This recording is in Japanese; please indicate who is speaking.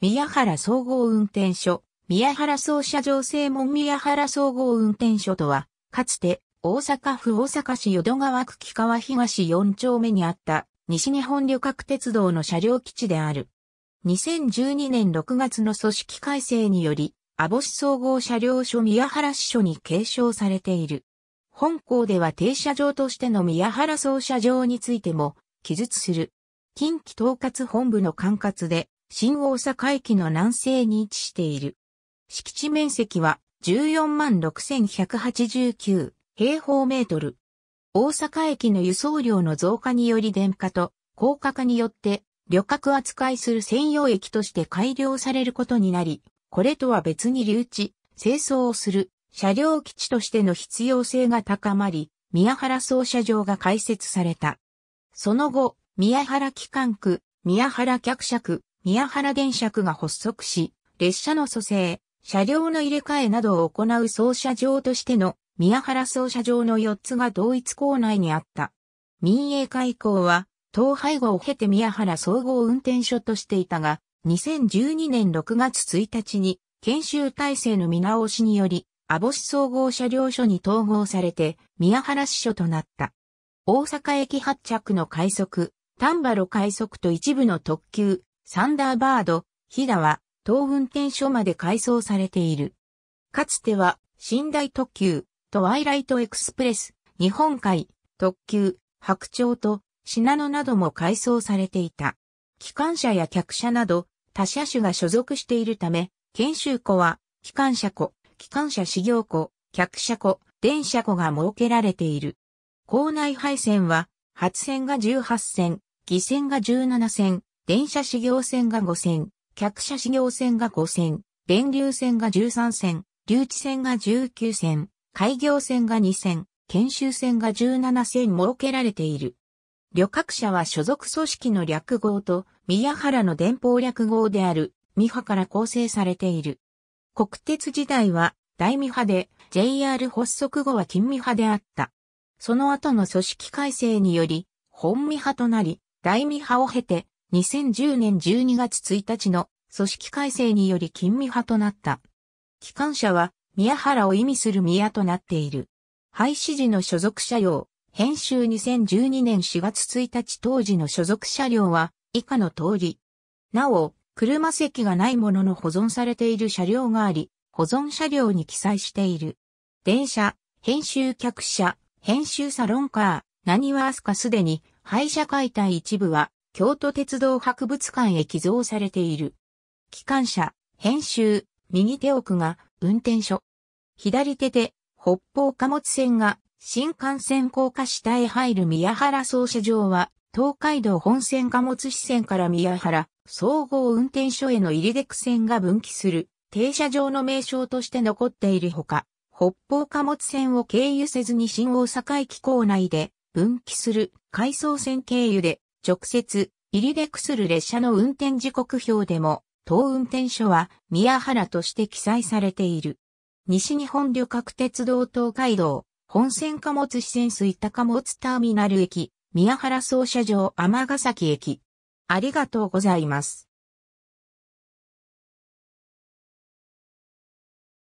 Speaker 1: 宮原総合運転所、宮原総社上正門宮原総合運転所とは、かつて大阪府大阪市淀川区木川東4丁目にあった西日本旅客鉄道の車両基地である。2012年6月の組織改正により、阿保市総合車両所宮原支所に継承されている。本校では停車場としての宮原総社場についても記述する。近畿統括本部の管轄で新大阪駅の南西に位置している。敷地面積は14万6189平方メートル。大阪駅の輸送量の増加により電化と高架化によって旅客扱いする専用駅として改良されることになり、これとは別に留置、清掃をする車両基地としての必要性が高まり、宮原操車場が開設された。その後、宮原機関区、宮原客車区、宮原電車区が発足し、列車の蘇生、車両の入れ替えなどを行う操車場としての宮原操車場の4つが同一構内にあった。民営化以降は、統廃合を経て宮原総合運転所としていたが、2012年6月1日に、研修体制の見直しにより、網市総合車両所に統合されて、宮原支所となった。大阪駅発着の快速、丹波路快速と一部の特急、サンダーバード、飛騨は、東運転所まで改装されている。かつては、寝台特急、トワイライトエクスプレス、日本海、特急、白鳥と、品野なども改装されていた。機関車や客車など、他車種が所属しているため、研修庫は、機関車庫、機関車修行庫、客車庫、電車庫が設けられている。校内配線は、発線が18線、偽線が17線、電車始業線が5線、客車始業線が5線、電流線が13線、留置線が19線、開業線が2線、研修線が17線設けられている。旅客車は所属組織の略号と宮原の電報略号であるミハから構成されている。国鉄時代は大ミハで JR 発足後は金ミハであった。その後の組織改正により本ミハとなり大ミハを経て2010年12月1日の組織改正により金未派となった。機関車は宮原を意味する宮となっている。廃止時の所属車両、編集2012年4月1日当時の所属車両は以下の通り。なお、車席がないものの保存されている車両があり、保存車両に記載している。電車、編集客車、編集サロンカー、何はアスカすでに、廃車解体一部は、京都鉄道博物館へ寄贈されている。機関車、編集、右手奥が運転所。左手で北方貨物船が新幹線高架下へ入る宮原総車場は東海道本線貨物支線から宮原総合運転所への入出区線が分岐する停車場の名称として残っているほか、北方貨物線を経由せずに新大阪駅構内で分岐する回送線経由で直接、入りでくする列車の運転時刻表でも、当運転所は宮原として記載されている。西日本旅客鉄道東海道、本線貨物支線水高物ターミナル駅、宮原総車場天ヶ崎駅。ありがとうございます。